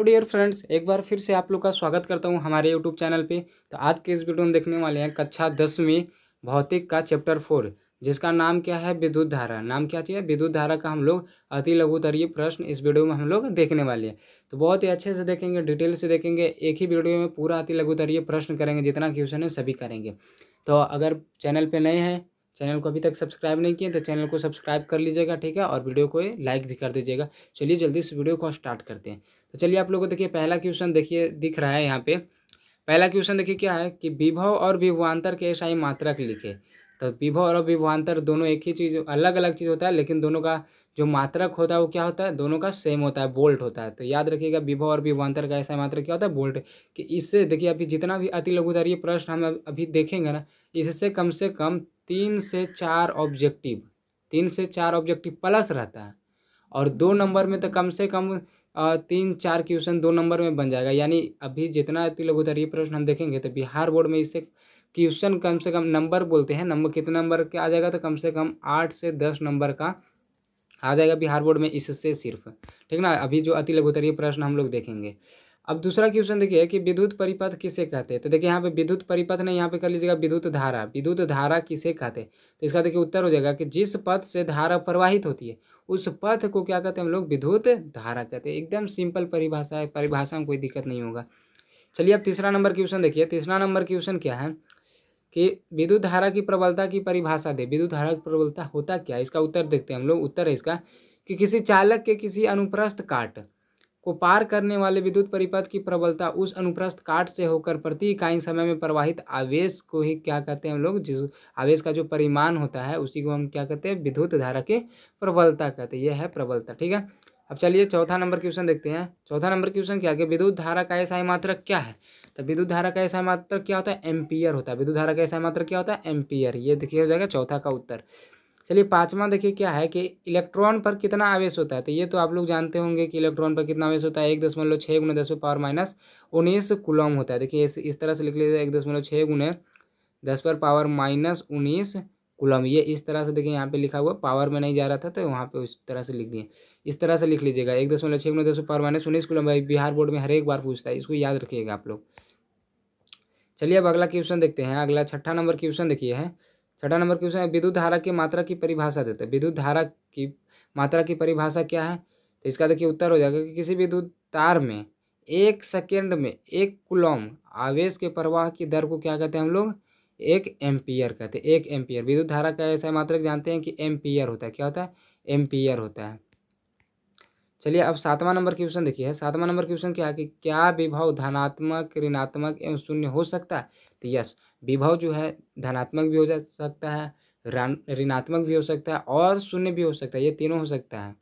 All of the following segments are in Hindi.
तो डियर फ्रेंड्स एक बार फिर से आप लोग का स्वागत करता हूँ हमारे यूट्यूब चैनल पे तो आज के इस वीडियो में देखने वाले हैं कक्षा दसवीं भौतिक का चैप्टर फोर जिसका नाम क्या है विद्युत धारा नाम क्या चाहिए विद्युत धारा का हम लोग अति लघुतरीय प्रश्न इस वीडियो में हम लोग देखने वाले हैं तो बहुत ही अच्छे से देखेंगे डिटेल से देखेंगे एक ही वीडियो में पूरा अति लघुतरीय प्रश्न करेंगे जितना क्वेश्चन है सभी करेंगे तो अगर चैनल पर नए हैं चैनल को अभी तक सब्सक्राइब नहीं किए तो चैनल को सब्सक्राइब कर लीजिएगा ठीक है और वीडियो को लाइक भी कर दीजिएगा चलिए जल्दी इस वीडियो को स्टार्ट करते हैं तो चलिए आप लोगों को देखिए पहला क्वेश्चन देखिए दिख रहा है यहाँ पे पहला क्वेश्चन देखिए क्या है कि विभव और विभवान्तर के ही मात्रक लिखे तो विभव और विभवान्तर दोनों एक ही चीज़ अलग अलग चीज़ होता है लेकिन दोनों का जो मात्रक होता है वो क्या होता है दोनों का सेम होता है बोल्ट होता है तो याद रखिएगा विभव और विभवान्तर का ऐसा मात्रक क्या होता है बोल्ट कि इससे देखिए अभी जितना भी अति लघुधारी ये प्रश्न हम अभी देखेंगे ना इससे कम से कम तीन से चार ऑब्जेक्टिव तीन से चार ऑब्जेक्टिव प्लस रहता है और दो नंबर में तो कम से कम तीन चार क्वेश्चन दो नंबर में बन जाएगा यानी अभी जितना अति लोग उतर ये प्रश्न हम देखेंगे तो बिहार बोर्ड में इससे क्वेश्चन कम से कम नंबर बोलते हैं नंबर कितना नंबर का आ जाएगा तो कम से कम आठ से दस नंबर का आ जाएगा बिहार बोर्ड में इससे सिर्फ ठीक ना अभी जो अति लघुतरीय प्रश्न हम लोग देखेंगे अब दूसरा क्वेश्चन देखिए कि विद्युत परिपथ किसे कहते हैं तो देखिए यहाँ पे विद्युत परिपथ नहीं यहाँ पे कर लीजिएगा विद्युत धारा विद्युत धारा किसे कहते हैं तो इसका देखिए उत्तर हो जाएगा कि जिस पथ से धारा प्रवाहित होती है उस पथ को क्या कहते हैं हम लोग विद्युत धारा कहते हैं एकदम सिंपल परिभाषा है परिभाषा में कोई दिक्कत नहीं होगा चलिए अब तीसरा नंबर क्वेश्चन देखिए तीसरा नंबर क्वेश्चन क्या है कि विद्युत धारा की प्रबलता की परिभाषा दे विद्युत धारा की प्रबलता होता क्या है इसका उत्तर देखते हैं हम लोग उत्तर है इसका कि किसी चालक के किसी अनुप्रस्थ काट को पार करने वाले विद्युत परिपथ की प्रबलता उस अनुप्रस्थ काट से होकर प्रति इकाई समय में प्रवाहित आवेश को ही क्या कहते हैं हम लोग जिस आवेश का जो परिमाण होता है उसी को हम क्या कहते हैं विद्युत धारा के प्रबलता कहते हैं यह है प्रबलता ठीक है अब चलिए चौथा नंबर क्वेश्चन देखते हैं चौथा नंबर क्वेश्चन क्या है विद्युत धारा का ऐसा मात्र क्या है तो विद्युत धारा का ऐसा मात्र क्या होता है एम्पियर होता है विद्युत धारा का ऐसा मात्र क्या होता है एम्पियर ये देखिए हो जाएगा चौथा का उत्तर चलिए पांचवा देखिए क्या है कि इलेक्ट्रॉन पर कितना आवेश होता है तो ये तो आप लोग जानते होंगे कि इलेक्ट्रॉन पर कितना आवेश होता है एक दशमलव छः गुना दस पावर माइनस उन्नीस कुलम होता है देखिए इस इस तरह से लिख लीजिए एक दशमलव छः गुने दस पर पावर माइनस उन्नीस कुलम ये इस तरह से देखिए यहाँ पे लिखा हुआ पावर में नहीं जा रहा था तो वहाँ पे उस तरह से लिख दिए इस तरह से लिख लीजिएगा एक दशमलव छः गुना दस पावर माइनस उन्नीस कुलम भाई बिहार बोर्ड में हर एक बार पूछता है इसको याद रखिएगा आप लोग चलिए अब अगला क्वेश्चन देखते हैं अगला छठा नंबर क्वेश्चन देखिए है छठा नंबर क्वेश्चन है विद्युत धारा की मात्रा की परिभाषा देते हैं विद्युत धारा की मात्रा की परिभाषा क्या है तो इसका देखिए उत्तर हो जाएगा कि किसी विद्युत तार में एक सेकेंड में एक कुलम आवेश के प्रवाह की दर को क्या कहते हैं हम लोग एक एम्पियर कहते हैं एक एम्पियर विद्युत धारा का ऐसा मात्रक जानते हैं कि एम्पियर होता है क्या होता है एम्पियर होता है चलिए अब सातवां नंबर क्वेश्चन देखिए सातवां नंबर क्वेश्चन क्या है कि क्या विभव धनात्मक ऋणात्मक एवं शून्य हो सकता है तो यस विभव जो है धनात्मक भी हो जा सकता है ऋणात्मक भी हो सकता है और शून्य भी हो सकता है ये तीनों हो सकता है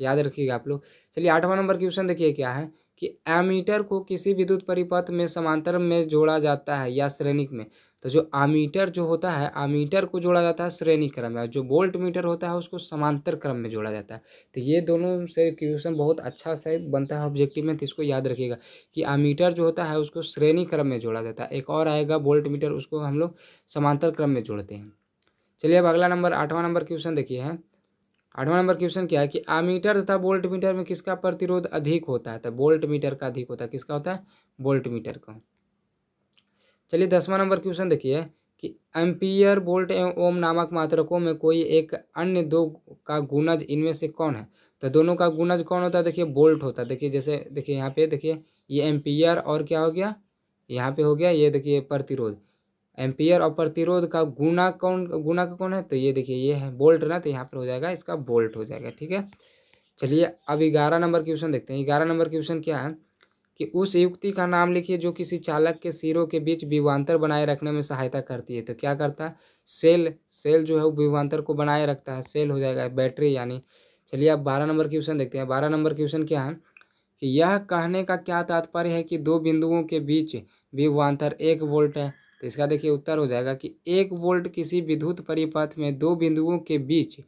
याद रखिएगा आप लोग चलिए आठवां नंबर क्वेश्चन देखिए क्या है कि एमीटर को किसी विद्युत परिपथ में समांतर में जोड़ा जाता है या श्रेणी में तो जो आमीटर जो होता है आमीटर को जोड़ा जाता है श्रेणी क्रम में और जो बोल्ट मीटर होता है उसको समांतर क्रम में जोड़ा जाता है तो ये दोनों से क्वेश्चन बहुत अच्छा से बनता है ऑब्जेक्टिव में तो इसको याद रखिएगा कि आमीटर जो होता है उसको श्रेणी क्रम में जोड़ा जाता है एक और आएगा बोल्ट मीटर उसको हम लोग समांतर क्रम में जोड़ते हैं चलिए अब अगला नंबर आठवां नंबर क्वेश्चन देखिए है आठवां नंबर क्वेश्चन क्या है कि आमीटर तथा बोल्ट मीटर में किसका प्रतिरोध अधिक होता है तो बोल्ट मीटर का अधिक होता है किसका होता है बोल्ट मीटर का चलिए दसवां नंबर क्वेश्चन देखिए कि एम्पियर वोल्ट एवं ओम नामक मात्रकों में कोई एक अन्य दो का गुणज इनमें से कौन है तो दोनों का गुणज कौन होता है देखिए बोल्ट होता है देखिए जैसे देखिए यहाँ पे देखिए ये एम्पियर और क्या हो गया यहाँ पे हो गया ये देखिए प्रतिरोध एम्पियर और प्रतिरोध का गुना कौन गुना का कौन है तो ये देखिए ये है बोल्ट ना तो यहाँ पर हो जाएगा इसका बोल्ट हो जाएगा ठीक है चलिए अब ग्यारह नंबर क्वेश्चन देखते हैं ग्यारह नंबर क्वेश्चन क्या है कि उस युक्ति का नाम लिखिए जो किसी चालक के सिरों के बीच विवांतर बनाए रखने में सहायता करती है तो क्या करता है सेल सेल जो है वो विवांतर को बनाए रखता है सेल हो जाएगा बैटरी यानी चलिए आप बारह नंबर क्वेश्चन देखते हैं बारह नंबर क्वेश्चन क्या है कि यह कहने का क्या तात्पर्य है कि दो बिंदुओं के बीच विवांतर एक वोल्ट है तो इसका देखिए उत्तर हो जाएगा कि एक वोल्ट किसी विद्युत परिपथ में दो बिंदुओं के बीच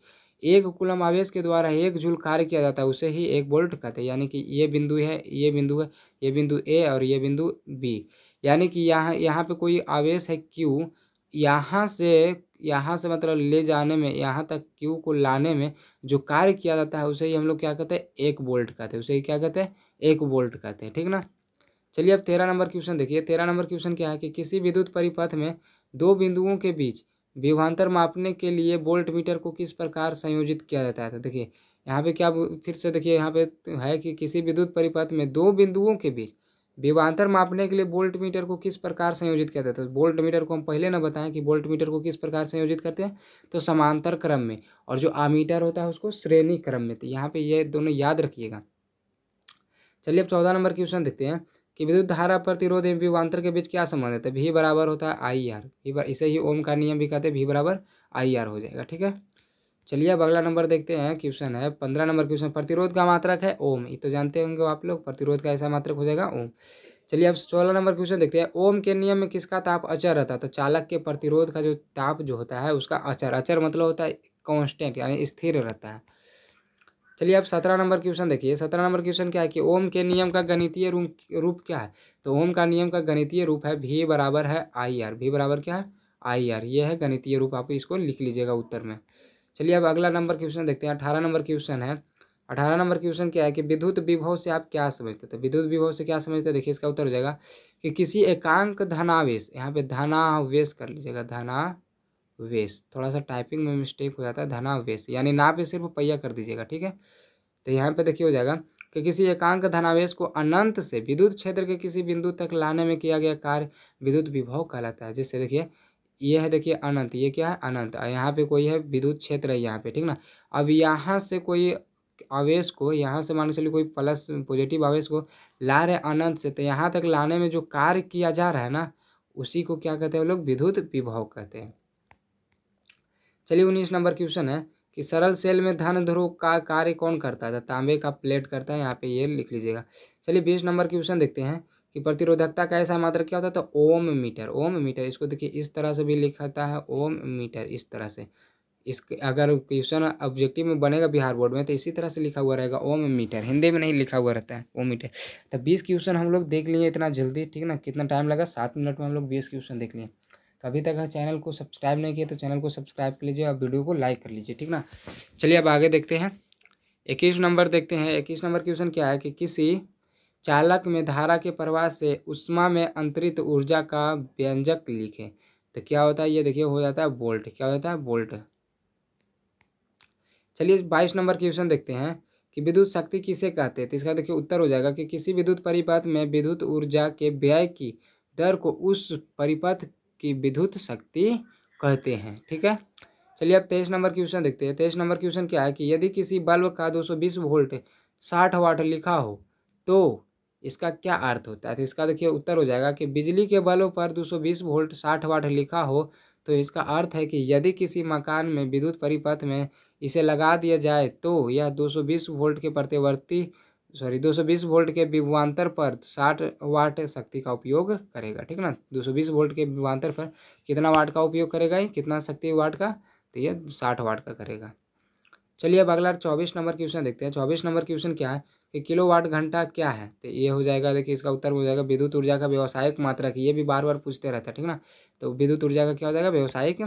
एक कुलम आवेश के द्वारा एक झूल कार्य किया जाता है उसे ही एक वोल्ट कहते हैं यानी कि ये बिंदु है ये बिंदु है ये बिंदु ए और ये बिंदु बी यानी कि यहाँ यहाँ पे कोई आवेश है क्यू यहाँ से यहाँ से मतलब ले जाने में यहाँ तक क्यू को लाने में जो कार्य किया जाता है उसे ही हम लोग क्या कहते हैं एक बोल्ट कहते हैं उसे ही क्या कहते हैं एक बोल्ट कहते हैं ठीक ना चलिए अब तेरह नंबर क्वेश्चन देखिए तेरह नंबर क्वेश्चन क्या है कि किसी विद्युत परिपथ में दो बिंदुओं के बीच विभवान्तर मापने के लिए बोल्ट मीटर को किस प्रकार संयोजित किया जाता है तो देखिए यहाँ पे क्या फिर से देखिए यहाँ पे तो है कि किसी विद्युत परिपथ में दो बिंदुओं के बीच विभवान्तर मापने के लिए बोल्ट मीटर को किस प्रकार संयोजित किया जाता है तो बोल्ट मीटर को हम पहले ना बताएं कि बोल्ट मीटर को किस प्रकार संयोजित करते हैं तो समांतर क्रम में और जो आमीटर होता है उसको श्रेणी क्रम में तो यहाँ पे ये दोनों याद रखिएगा चलिए अब चौदह नंबर क्वेश्चन देखते हैं कि विद्युत धारा प्रतिरोध एवं विभवान्तर के बीच क्या संबंध है तो भी बराबर होता है आई आर भी इसे ही ओम का नियम भी कहते हैं भी बराबर आई आर हो जाएगा ठीक है चलिए अब अगला नंबर देखते हैं क्वेश्चन है पंद्रह नंबर क्वेश्चन प्रतिरोध का मात्रक है ओम ये तो जानते होंगे आप लोग प्रतिरोध का ऐसा मात्रक हो जाएगा ओम चलिए अब सोलह नंबर क्वेश्चन देखते हैं ओम के नियम में किसका ताप अचर रहता है तो चालक के प्रतिरोध का जो ताप जो होता है उसका अचर अचर मतलब होता है कॉन्स्टेंट यानी स्थिर रहता है चलिए अब सत्रह नंबर क्वेश्चन देखिए सत्रह नंबर क्वेश्चन क्या है कि ओम के नियम का गणितीय रूप क्या है तो ओम का नियम का गणितीय रूप है भी बराबर है आई आर भी बराबर क्या है आई आर ये है गणितीय रूप आप इसको लिख लीजिएगा उत्तर में चलिए अब अगला नंबर क्वेश्चन देखते हैं अठारह नंबर क्वेश्चन है अठारह नंबर क्वेश्चन क्या है कि विद्युत विभव से आप क्या समझते थे विद्युत विभव से क्या समझते हैं देखिए इसका उत्तर हो जाएगा कि किसी एकांक धनावेश यहाँ पे धनावेश कर लीजिएगा धना वेश थोड़ा सा टाइपिंग में मिस्टेक हो जाता है धना वेश यानी ना पे सिर्फ पहिया कर दीजिएगा ठीक है तो यहाँ पे देखिए हो जाएगा कि किसी एकांक धनावेश को अनंत से विद्युत क्षेत्र के किसी बिंदु तक लाने में किया गया कार्य विद्युत विभव कहलाता है जिससे देखिए ये है देखिए अनंत ये क्या है अनंत यहाँ पे कोई है विद्युत क्षेत्र है यहाँ पे ठीक ना अब यहाँ से कोई आवेश को यहाँ से मान चलिए कोई प्लस पॉजिटिव आवेश को ला रहे अनंत से तो यहाँ तक लाने में जो कार्य किया जा रहा है ना उसी को क्या कहते हैं लोग विद्युत विभव कहते हैं चलिए उन्नीस नंबर क्वेश्चन है कि सरल सेल में धन ध्रुव का कार्य कौन करता है तो तांबे का प्लेट करता है यहाँ पे ये लिख लीजिएगा चलिए बीस नंबर क्वेश्चन देखते हैं कि प्रतिरोधकता का ऐसा मात्र क्या होता है तो ओम मीटर ओम मीटर इसको देखिए इस तरह से भी लिखाता है ओम मीटर इस तरह से इस अगर क्वेश्चन ऑब्जेक्टिव में बनेगा बिहार बोर्ड में तो इसी तरह से लिखा हुआ रहेगा ओम मीटर हिंदी में नहीं लिखा हुआ रहता है ओम मीटर तो बीस क्वेश्चन हम लोग देख लिए इतना जल्दी ठीक ना कितना टाइम लगा सात मिनट में हम लोग बीस क्वेश्चन देख लिए तो अभी तक चैनल को सब्सक्राइब नहीं किया तो चैनल को सब्सक्राइब कर लीजिए और वीडियो को लाइक कर लीजिए ठीक ना चलिए अब आगे देखते हैं इक्कीस नंबर देखते हैं इक्कीस नंबर क्वेश्चन क्या है कि किसी चालक में धारा के प्रवाह से उष्मा में अंतरित ऊर्जा का व्यंजक लिखें तो क्या होता है ये देखिए हो जाता है बोल्ट क्या हो जाता है बोल्ट चलिए बाईस नंबर क्वेश्चन देखते हैं कि विद्युत शक्ति किसे कहते हैं तो इसका देखिए उत्तर हो जाएगा कि किसी विद्युत परिपथ में विद्युत ऊर्जा के व्यय की दर को उस परिपथ की विद्युत शक्ति कहते हैं ठीक है चलिए अब तेईस नंबर क्वेश्चन देखते हैं तेईस नंबर क्वेश्चन क्या है कि यदि किसी बल्ब का 220 वोल्ट 60 वाट लिखा हो तो इसका क्या अर्थ होता है तो इसका देखिए उत्तर हो जाएगा कि बिजली के बल्ब पर 220 वोल्ट 60 वाट लिखा हो तो इसका अर्थ है कि यदि किसी मकान में विद्युत परिपथ में इसे लगा दिया जाए तो यह 220 वोल्ट के प्रतिवर्ती सॉरी 220 वोल्ट के विभवान्तर पर 60 वाट शक्ति का उपयोग करेगा ठीक ना 220 वोल्ट के विभवान्तर पर कितना वाट का उपयोग करेगा ये कितना शक्ति वाट का तो ये 60 वाट का करेगा चलिए अब अगला चौबीस नंबर क्वेश्चन देखते हैं चौबीस नंबर क्वेश्चन क्या है कि किलो वाट घंटा क्या है तो ये हो जाएगा देखिए इसका उत्तर हो जाएगा विद्युत ऊर्जा का व्यवसायिक मात्रा की ये भी बार बार पूछते रहता है ठीक ना तो विद्युत ऊर्जा का क्या हो जाएगा व्यवसायिक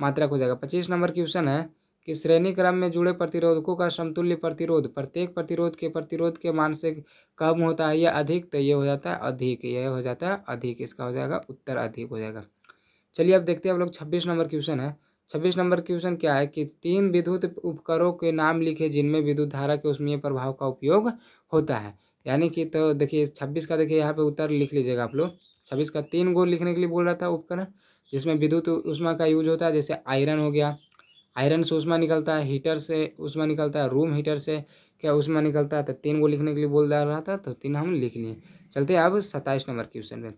मात्रा हो जाएगा पच्चीस नंबर क्वेश्चन है कि श्रेणी क्रम में जुड़े प्रतिरोधकों का समतुल्य प्रतिरोध प्रत्येक प्रतिरोध के प्रतिरोध के मान से कम होता है यह अधिक तो ये हो जाता है अधिक यह हो जाता है अधिक इसका हो जाएगा उत्तर अधिक हो जाएगा चलिए अब देखते हैं आप लोग छब्बीस नंबर क्वेश्चन है छब्बीस नंबर क्वेश्चन क्या है कि तीन विद्युत उपकरणों के नाम लिखे जिनमें विद्युत धारा के उष्मीय प्रभाव का उपयोग होता है यानी कि तो देखिए छब्बीस का देखिए यहाँ पे उत्तर लिख लीजिएगा आप लोग छब्बीस का तीन गो लिखने के लिए बोल रहा था उपकरण जिसमें विद्युत उष्मा का यूज होता है जैसे आयरन हो गया आयरन से उसमें निकलता है हीटर से उसमें निकलता है रूम हीटर से क्या उसमें निकलता है तो तीन को लिखने के लिए बोल रहा था तो तीन हम लिख लिए चलते अब सत्ताईस नंबर क्वेश्चन में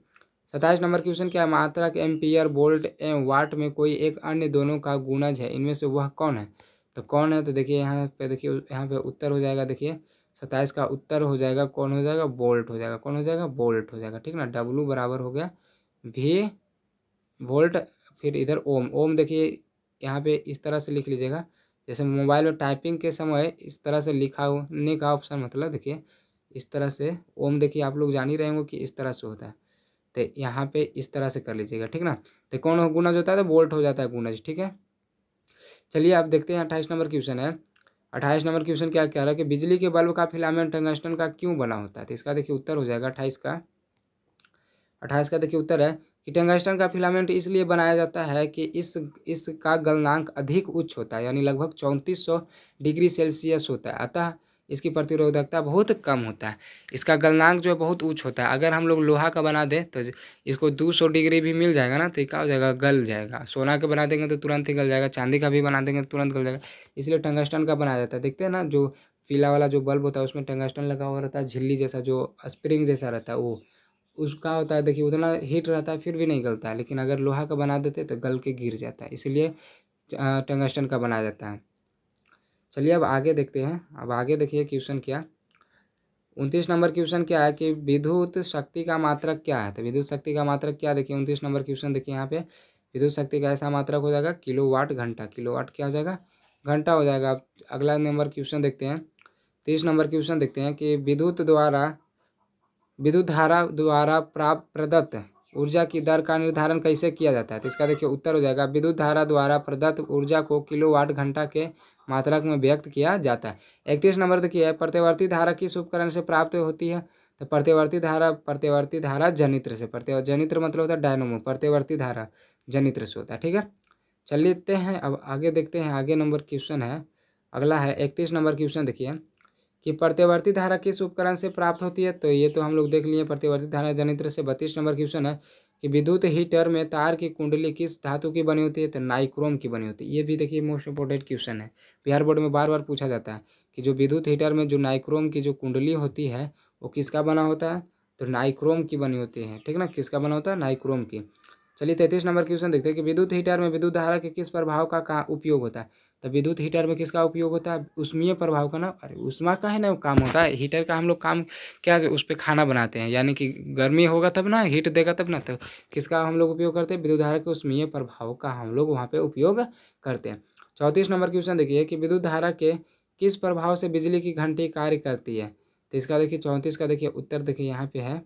सत्ताईस नंबर क्वेश्चन क्या मात्रा के एम्पियर बोल्ट एवं वाट में कोई एक अन्य दोनों का गुणज है इनमें से वह कौन है तो कौन है तो देखिए यहाँ पे देखिए यहाँ पे उत्तर हो जाएगा देखिए सत्ताईस का उत्तर हो जाएगा कौन हो जाएगा बोल्ट हो जाएगा कौन हो जाएगा बोल्ट हो जाएगा ठीक ना डब्लू बराबर हो गया भी वोल्ट फिर इधर ओम ओम देखिए यहाँ पे इस तरह से लिख लीजिएगा जैसे मोबाइल में टाइपिंग के समय इस तरह से लिखा होने का ऑप्शन मतलब देखिए इस तरह से ओम देखिए आप लोग जान ही रहे कि इस तरह से होता है तो यहाँ पे इस तरह से कर लीजिएगा ठीक ना तो कौन गुनज गुना जो होता है तो वोल्ट हो जाता है गुना ठीक है चलिए आप देखते हैं अट्ठाईस नंबर क्वेश्चन है अट्ठाईस नंबर क्वेश्चन क्या कह रहा है कि बिजली के बल्ब का फिलामेंट टंगस्टन का क्यों बना होता है तो इसका देखिए उत्तर हो जाएगा अट्ठाईस का अट्ठाईस का देखिए उत्तर है कि टंगस्टन का फिलामेंट इसलिए बनाया जाता है कि इस इसका गलनांक अधिक उच्च होता है यानी लगभग चौंतीस डिग्री सेल्सियस होता है अतः इसकी प्रतिरोधकता बहुत कम होता है इसका गलनांक जो है बहुत उच्च होता है अगर हम लोग लोहा का बना दें तो इसको 200 डिग्री भी मिल जाएगा ना तो क्या हो जाएगा गल जाएगा सोना का बना देंगे तो तुरंत ही गल जाएगा चांदी का भी बना देंगे तो तुरंत गल जाएगा इसलिए टंगस्टन का बनाया जाता है देखते हैं ना जो फीला वाला जो बल्ब होता है उसमें टंगस्टन लगा हुआ रहता है झिल्ली जैसा जो स्प्रिंग जैसा रहता है वो उसका होता है देखिए उतना हीट रहता है फिर भी नहीं गलता है लेकिन अगर लोहा का बना देते तो गल के गिर जाता है इसीलिए टंगस्टन का बनाया जाता है चलिए अब आगे देखते हैं अब आगे देखिए क्वेश्चन क्या उनतीस नंबर क्वेश्चन क्या है कि विद्युत शक्ति का मात्रक क्या है तो विद्युत शक्ति का मात्रक क्या देखिए उनतीस नंबर क्वेश्चन देखिए यहाँ पे विद्युत शक्ति का ऐसा मात्रक हो जाएगा किलो वाट घंटा किलो वाट क्या हो जाएगा घंटा हो जाएगा अब अगला नंबर क्वेश्चन देखते हैं तीस नंबर क्वेश्चन देखते हैं कि विद्युत द्वारा विद्युत धारा द्वारा प्राप्त प्रदत्त ऊर्जा की दर का निर्धारण कैसे किया जाता है तो इसका देखिए उत्तर हो जाएगा विद्युत धारा द्वारा प्रदत्त ऊर्जा को किलोवाट घंटा के मात्रक में व्यक्त किया जाता है इकतीस नंबर देखिए प्रतिवर्ती धारा किस उपकरण से प्राप्त होती है तो प्रतिवर्ती धारा प्रतिवर्ती धारा जनित्र से प्रति जनित्र मतलब होता है डायनोमो प्रतिवर्ती धारा जनित्र से होता है ठीक है चलिए हैं अब आगे देखते हैं आगे नंबर क्वेश्चन है अगला है इकतीस नंबर क्वेश्चन देखिए कि प्रतिवर्ती धारा किस उपकरण से प्राप्त होती है तो ये तो हम लोग देख लिए प्रतिवर्ती धारा जनित्र से बत्तीस नंबर क्वेश्चन है कि विद्युत हीटर में तार की कुंडली किस धातु की बनी होती है तो नाइक्रोम की बनी होती है ये भी देखिए मोस्ट इंपोर्टेंट क्वेश्चन है बिहार बोर्ड में बार बार पूछा जाता है कि जो विद्युत हीटर में जो नाइक्रोम की जो कुंडली होती है वो किसका बना होता है तो नाइक्रोम की बनी होती है ठीक ना किसका बना होता है नाइक्रोम की चलिए तैतीस नंबर क्वेश्चन देखते हैं कि विद्युत हीटर में विद्युत धारा के किस प्रभाव का, का उपयोग होता है तो विद्युत हीटर में किसका उपयोग होता है उष्मीय प्रभाव का ना अरे उष्मा का है ना काम होता है हीटर का हम लोग काम क्या उस पर खाना बनाते हैं यानी कि गर्मी होगा तब ना हीट देगा तब ना तो किसका हम लोग उपयोग करते हैं विद्युत धारा के उष्मीय प्रभाव का हम लोग वहाँ पर उपयोग करते हैं चौंतीस नंबर क्वेश्चन देखिए कि विद्युत धारा के किस प्रभाव से बिजली की घंटी कार्य करती है तो इसका देखिए चौंतीस का देखिए उत्तर देखिए यहाँ पे है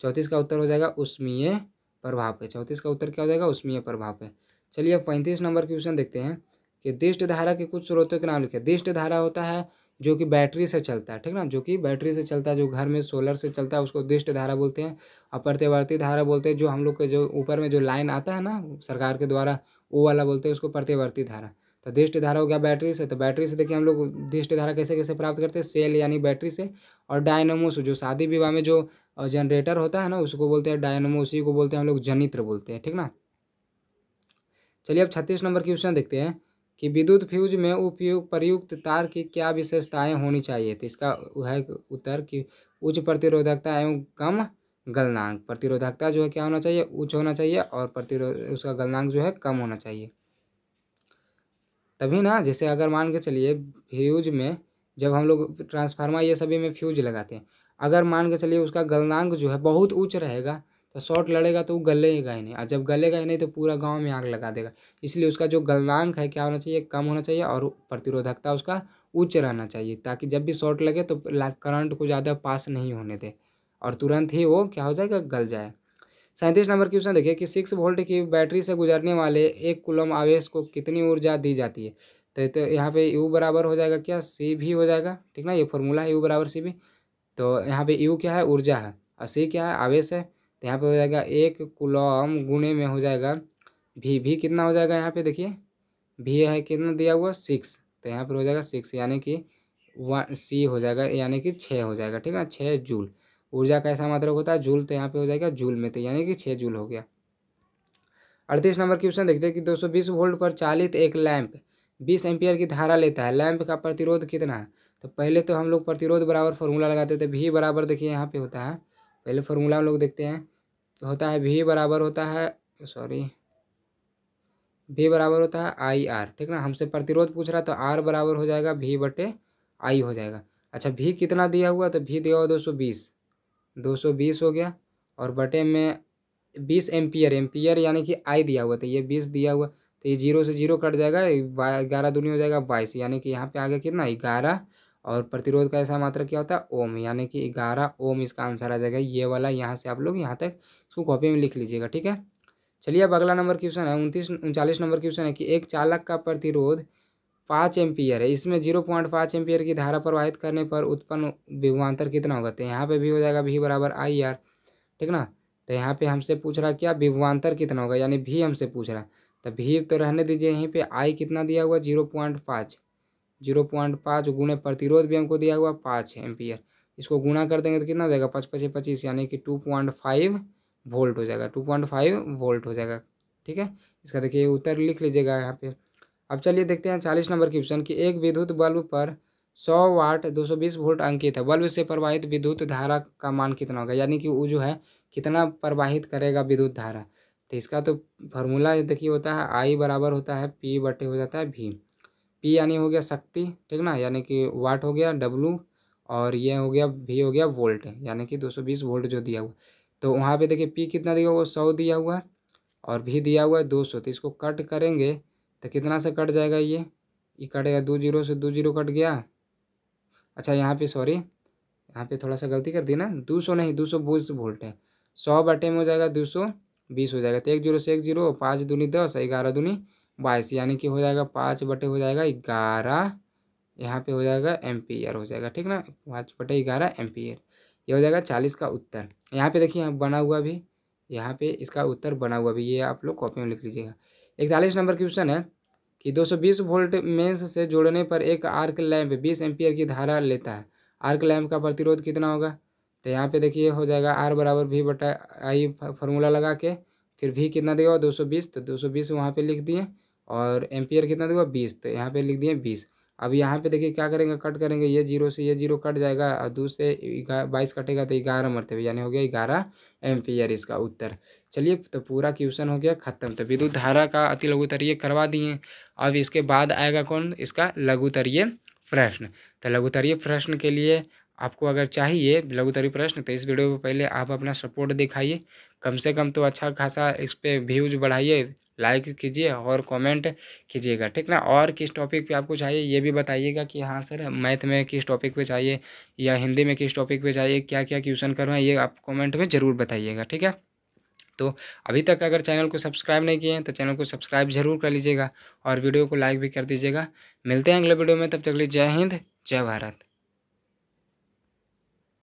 चौंतीस का उत्तर हो जाएगा उष्मीय प्रभाव पे चौंतीस का उत्तर क्या हो जाएगा उष्मीय प्रभाव पे चलिए अब पैंतीस नंबर क्वेश्चन देखते हैं कि दिष्ट धारा के कुछ स्रोतों के नाम लिखे दिष्ट धारा होता है जो कि बैटरी से चलता है ठीक ना जो कि बैटरी से चलता है जो घर में सोलर से चलता है उसको दिष्ट धारा बोलते हैं और धारा बोलते हैं जो हम लोग के जो ऊपर में जो लाइन आता है ना सरकार के द्वारा वो वाला बोलते हैं उसको प्रतिवर्ती धारा तो दिष्ट धारा हो गया बैटरी से तो बैटरी से देखिए हम लोग दिष्ट धारा कैसे कैसे प्राप्त करते हैं सेल यानी बैटरी से और डायनोमोस से जो शादी विवाह में जो जनरेटर होता है ना उसको बोलते हैं डायनमो उसी को बोलते हैं हम लोग जनित्र बोलते हैं ठीक ना चलिए अब छत्तीस नंबर क्वेश्चन देखते हैं कि विद्युत फ्यूज में उपयोग प्रयुक्त तार की क्या विशेषताएं होनी चाहिए तो इसका है उत्तर कि उच्च प्रतिरोधकता एवं कम गलनांक प्रतिरोधकता जो है क्या होना चाहिए उच्च होना चाहिए और प्रतिरोध उसका गलनांक जो है कम होना चाहिए तभी ना जैसे अगर मान के चलिए फ्यूज में जब हम लोग ट्रांसफार्मर ये सभी में फ्यूज लगाते हैं अगर मान के चलिए उसका गलनांक जो है बहुत उच्च रहेगा तो शॉर्ट लड़ेगा तो वो गलेगा ही नहीं और जब गलेगा ही नहीं तो पूरा गांव में आग लगा देगा इसलिए उसका जो गलनांक है क्या होना चाहिए कम होना चाहिए और प्रतिरोधकता उसका उच्च रहना चाहिए ताकि जब भी शॉर्ट लगे तो करंट को ज़्यादा पास नहीं होने दे और तुरंत ही वो क्या हो जाएगा गल जाए सैंतीस नंबर क्वेश्चन देखिए कि सिक्स वोल्ट की बैटरी से गुजरने वाले एक कुलम आवेश को कितनी ऊर्जा दी जाती है तो, तो यहाँ पे यू बराबर हो जाएगा क्या सी भी हो जाएगा ठीक ना ये फॉर्मूला है यू बराबर सी भी तो यहाँ पे यू क्या है ऊर्जा है और सी क्या है आवेश है तो यहाँ पे हो जाएगा एक कुलम गुणे में हो जाएगा भी भी कितना हो जाएगा यहाँ पे देखिए भी है कितना दिया हुआ सिक्स तो यहाँ पर हो जाएगा सिक्स यानी कि वन सी हो जाएगा यानी कि छः हो जाएगा ठीक है ना छः जूल ऊर्जा का ऐसा मात्रक होता है जूल तो यहाँ पे हो जाएगा जूल में तो यानी कि छः जूल हो गया अड़तीस नंबर क्वेश्चन देखते हैं कि दो वोल्ट पर चालित एक लैंप बीस एम्पियर की धारा लेता है लैंप का प्रतिरोध कितना है तो पहले तो हम लोग प्रतिरोध बराबर फॉर्मूला लगाते थे भी बराबर देखिए यहाँ पे होता है पहले फार्मूला हम लोग देखते हैं तो होता है वी बराबर होता है सॉरी वी बराबर होता है आई आर ठीक ना हमसे प्रतिरोध पूछ रहा है तो आर बराबर हो जाएगा वी बटे आई हो जाएगा अच्छा भी कितना दिया हुआ तो भी दिया हुआ दो सौ बीस दो सौ बीस हो गया और बटे में बीस एम्पियर एम्पियर यानी कि आई दिया हुआ तो ये बीस दिया हुआ तो ये जीरो से जीरो कट जाएगा ग्यारह दूनी हो जाएगा बाईस यानी कि यहाँ पे आ गया कितना ग्यारह और प्रतिरोध का ऐसा मात्रा क्या होता है ओम यानी कि ग्यारह ओम इसका आंसर आ जाएगा ये वाला यहाँ से आप लोग यहाँ तक इसको कॉपी में लिख लीजिएगा ठीक है चलिए अब अगला नंबर क्वेश्चन है उनतीस उनचालीस नंबर क्वेश्चन है कि एक चालक का प्रतिरोध पाँच एम्पियर है इसमें जीरो पॉइंट पाँच एम्पियर की धारा प्रवाहित करने पर उत्पन्न विभवान्तर कितना होगा तो यहाँ पे भी हो जाएगा भी बराबर आई आर ठीक ना तो यहाँ पे हमसे पूछ रहा क्या विभवान्तर कितना होगा यानी भी हमसे पूछ रहा तो भी तो रहने दीजिए यहीं पे आई कितना दिया हुआ जीरो पॉइंट पाँच जीरो पॉइंट पाँच गुणे प्रतिरोध भी हमको दिया हुआ पाँच एम्पियर इसको गुणा कर देंगे तो कितना हो जाएगा पच पचे पच्चीस यानी कि टू पॉइंट फाइव वोल्ट हो जाएगा टू पॉइंट फाइव वोल्ट हो जाएगा ठीक है इसका देखिए उत्तर लिख लीजिएगा यहाँ पे अब चलिए देखते हैं चालीस नंबर क्वेश्चन की एक विद्युत बल्ब पर सौ वाट बीस वोल्ट अंकित है बल्ब से प्रवाहित विद्युत धारा का मान कितना होगा यानी कि वो जो है कितना प्रवाहित करेगा विद्युत धारा तो इसका तो फार्मूला देखिए होता है आई बराबर होता है पी बटे हो जाता है भी पी यानी हो गया शक्ति ठीक ना यानी कि वाट हो गया डब्लू और ये हो गया भी हो गया वोल्ट यानी कि 220 वोल्ट जो दिया हुआ तो वहाँ पे देखिए पी कितना दिया हुआ सौ दिया हुआ और भी दिया हुआ है दो सौ तो इसको कट करेंगे तो कितना से कट जाएगा ये ये कटेगा दो जीरो से दो जीरो कट गया अच्छा यहाँ पे सॉरी यहाँ पे थोड़ा सा गलती कर दी ना दो सौ नहीं दो सौ बीस वोल्ट है सौ बटे में हो जाएगा दो सौ बीस हो जाएगा तो एक जीरो से एक जीरो पाँच दूनी दस ग्यारह दूनी बाईस यानी कि हो जाएगा पाँच बटे हो जाएगा ग्यारह यहाँ पे हो जाएगा एम्पियर हो जाएगा ठीक ना पाँच बटे ग्यारह एम्पियर ये हो जाएगा चालीस का उत्तर यहाँ पे देखिए बना हुआ भी यहाँ पे इसका उत्तर बना हुआ भी ये आप लोग कॉपी में लिख लीजिएगा इकतालीस नंबर क्वेश्चन है कि बीस वोल्ट मेंस से जोड़ने पर एक आर्क लैम्प बीस एम्पियर की धारा लेता है आर्क लैम्प का प्रतिरोध कितना होगा तो यहाँ पे देखिए हो जाएगा आर बराबर भी बटा आई फार्मूला लगा के फिर भी कितना देगा 220 तो 220 सौ बीस वहाँ पर लिख दिए और एम्पियर कितना देगा बीस तो यहाँ पे लिख दिए बीस अब यहाँ पे देखिए क्या करेंगे कट करेंगे ये जीरो से ये जीरो कट जाएगा और दो से बाईस कटेगा तो ग्यारह मरते हुए यानी हो गया ग्यारह एम्पियर इसका उत्तर चलिए तो पूरा क्वेश्चन हो गया ख़त्म तो विद्युत धारा का अति लघुतरीय करवा दिए अब इसके बाद आएगा कौन इसका लघुतरीय प्रश्न तो लघुतरीय प्रश्न के लिए आपको अगर चाहिए लघुतरी प्रश्न तो इस वीडियो पर पहले आप अपना सपोर्ट दिखाइए कम से कम तो अच्छा खासा इस पर व्यूज बढ़ाइए लाइक कीजिए और कमेंट कीजिएगा ठीक ना और किस टॉपिक पे आपको चाहिए ये भी बताइएगा कि हाँ सर मैथ में किस टॉपिक पे चाहिए या हिंदी में किस टॉपिक पे चाहिए क्या क्या क्वेश्चन करवाएं ये आप कमेंट में ज़रूर बताइएगा ठीक है तो अभी तक अगर चैनल को सब्सक्राइब नहीं किए हैं तो चैनल को सब्सक्राइब जरूर कर लीजिएगा और वीडियो को लाइक भी कर दीजिएगा मिलते हैं अगले वीडियो में तब तक लिए जय हिंद जय भारत